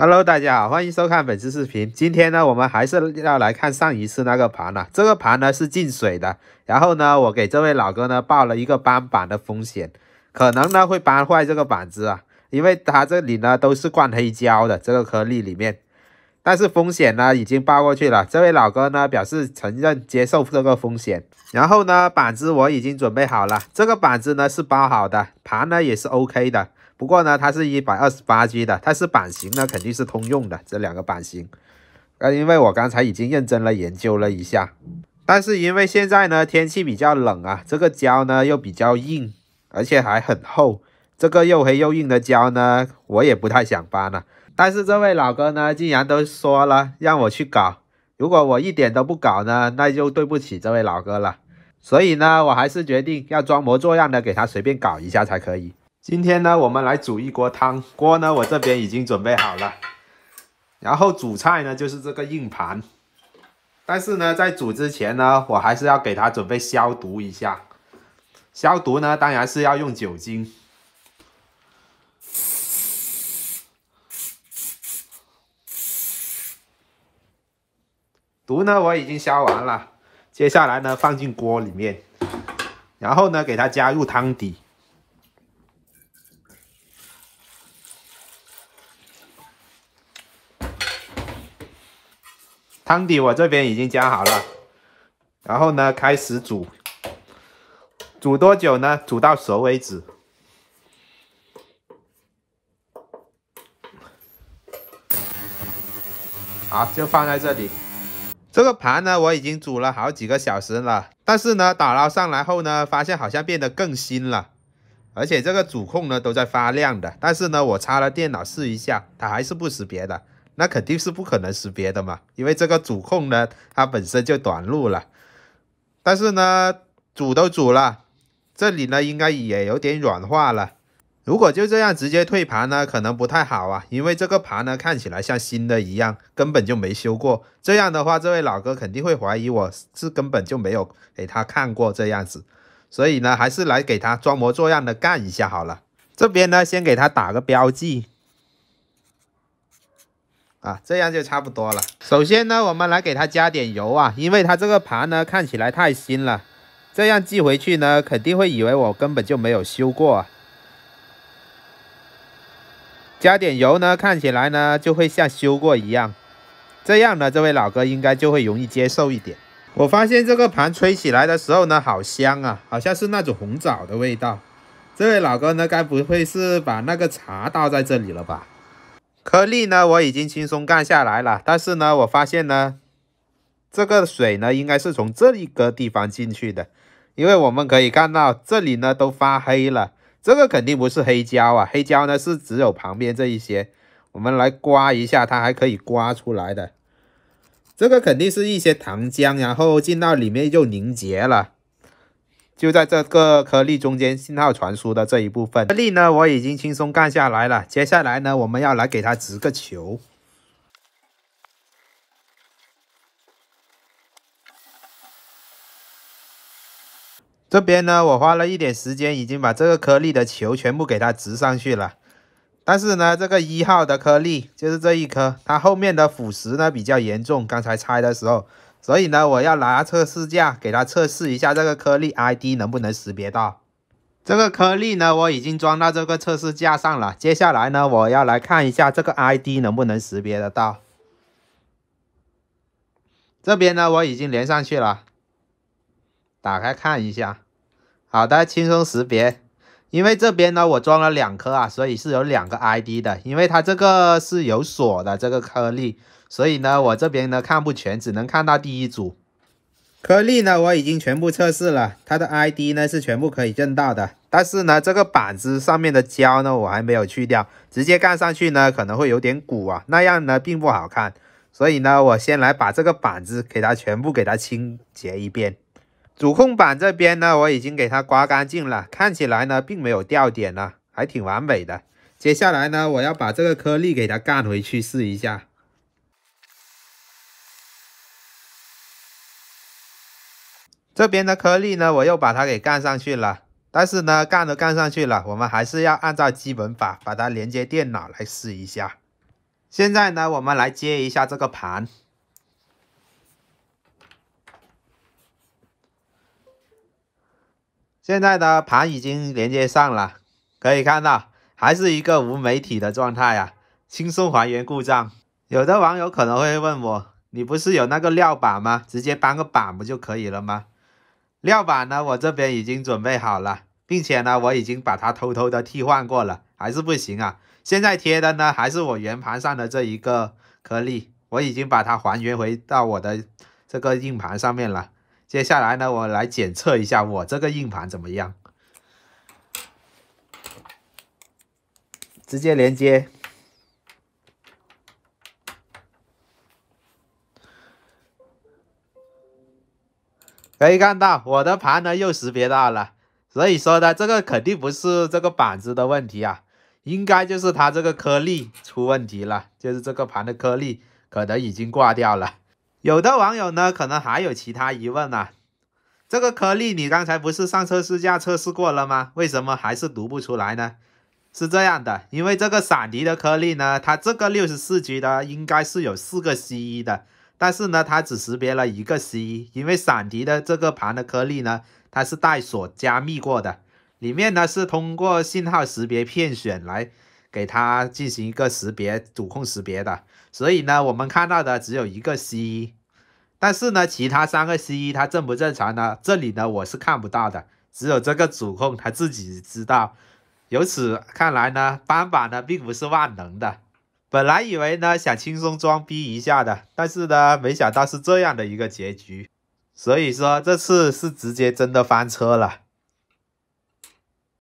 Hello，大家好，欢迎收看本期视频。今天呢，我们还是要来看上一次那个盘了。这个盘呢是进水的，然后呢，我给这位老哥呢报了一个搬板的风险，可能呢会搬坏这个板子啊，因为它这里呢都是灌黑胶的这个颗粒里面。但是风险呢，已经报过去了。这位老哥呢，表示承认接受这个风险。然后呢，板子我已经准备好了。这个板子呢是包好的，盘呢也是 OK 的。不过呢，它是一百二十八 G 的，它是版型呢肯定是通用的。这两个版型，因为我刚才已经认真了研究了一下。但是因为现在呢天气比较冷啊，这个胶呢又比较硬，而且还很厚。这个又黑又硬的胶呢，我也不太想搬了。但是这位老哥呢，竟然都说了让我去搞，如果我一点都不搞呢，那就对不起这位老哥了。所以呢，我还是决定要装模作样的给他随便搞一下才可以。今天呢，我们来煮一锅汤，锅呢我这边已经准备好了，然后主菜呢就是这个硬盘，但是呢，在煮之前呢，我还是要给他准备消毒一下。消毒呢，当然是要用酒精。毒呢我已经消完了，接下来呢放进锅里面，然后呢给它加入汤底，汤底我这边已经加好了，然后呢开始煮，煮多久呢？煮到熟为止。好，就放在这里。这个盘呢，我已经煮了好几个小时了，但是呢，打捞上来后呢，发现好像变得更新了，而且这个主控呢都在发亮的，但是呢，我插了电脑试一下，它还是不识别的，那肯定是不可能识别的嘛，因为这个主控呢，它本身就短路了，但是呢，煮都煮了，这里呢应该也有点软化了。如果就这样直接退盘呢，可能不太好啊，因为这个盘呢看起来像新的一样，根本就没修过。这样的话，这位老哥肯定会怀疑我是根本就没有给他看过这样子，所以呢，还是来给他装模作样的干一下好了。这边呢，先给他打个标记，啊，这样就差不多了。首先呢，我们来给他加点油啊，因为他这个盘呢看起来太新了，这样寄回去呢，肯定会以为我根本就没有修过。啊。加点油呢，看起来呢就会像修过一样，这样呢，这位老哥应该就会容易接受一点。我发现这个盘吹起来的时候呢，好香啊，好像是那种红枣的味道。这位老哥呢，该不会是把那个茶倒在这里了吧？颗粒呢，我已经轻松干下来了，但是呢，我发现呢，这个水呢，应该是从这一个地方进去的，因为我们可以看到这里呢都发黑了。这个肯定不是黑胶啊，黑胶呢是只有旁边这一些，我们来刮一下，它还可以刮出来的。这个肯定是一些糖浆，然后进到里面就凝结了，就在这个颗粒中间信号传输的这一部分。颗粒呢我已经轻松干下来了，接下来呢我们要来给它植个球。这边呢，我花了一点时间，已经把这个颗粒的球全部给它植上去了。但是呢，这个一号的颗粒就是这一颗，它后面的腐蚀呢比较严重，刚才拆的时候，所以呢，我要拿测试架给它测试一下这个颗粒 ID 能不能识别到。这个颗粒呢，我已经装到这个测试架上了。接下来呢，我要来看一下这个 ID 能不能识别得到。这边呢，我已经连上去了。打开看一下，好的，轻松识别。因为这边呢，我装了两颗啊，所以是有两个 ID 的。因为它这个是有锁的这个颗粒，所以呢，我这边呢看不全，只能看到第一组颗粒呢，我已经全部测试了，它的 ID 呢是全部可以认到的。但是呢，这个板子上面的胶呢，我还没有去掉，直接干上去呢可能会有点鼓啊，那样呢并不好看。所以呢，我先来把这个板子给它全部给它清洁一遍。主控板这边呢，我已经给它刮干净了，看起来呢并没有掉点呢，还挺完美的。接下来呢，我要把这个颗粒给它干回去试一下。这边的颗粒呢，我又把它给干上去了。但是呢，干都干上去了，我们还是要按照基本法把它连接电脑来试一下。现在呢，我们来接一下这个盘。现在呢，盘已经连接上了，可以看到还是一个无媒体的状态啊，轻松还原故障。有的网友可能会问我，你不是有那个料板吗？直接搬个板不就可以了吗？料板呢，我这边已经准备好了，并且呢，我已经把它偷偷的替换过了，还是不行啊。现在贴的呢，还是我圆盘上的这一个颗粒，我已经把它还原回到我的这个硬盘上面了。接下来呢，我来检测一下我这个硬盘怎么样，直接连接，可以看到我的盘呢又识别到了，所以说呢，这个肯定不是这个板子的问题啊，应该就是它这个颗粒出问题了，就是这个盘的颗粒可能已经挂掉了。有的网友呢，可能还有其他疑问啊。这个颗粒你刚才不是上测试驾测试过了吗？为什么还是读不出来呢？是这样的，因为这个闪迪的颗粒呢，它这个六十四 G 的应该是有四个 C 的，但是呢，它只识别了一个 C。因为闪迪的这个盘的颗粒呢，它是带锁加密过的，里面呢是通过信号识别片选来。给它进行一个识别，主控识别的，所以呢，我们看到的只有一个 C，但是呢，其他三个 C 它正不正常呢？这里呢，我是看不到的，只有这个主控它自己知道。由此看来呢，方法呢并不是万能的。本来以为呢想轻松装逼一下的，但是呢，没想到是这样的一个结局。所以说这次是直接真的翻车了。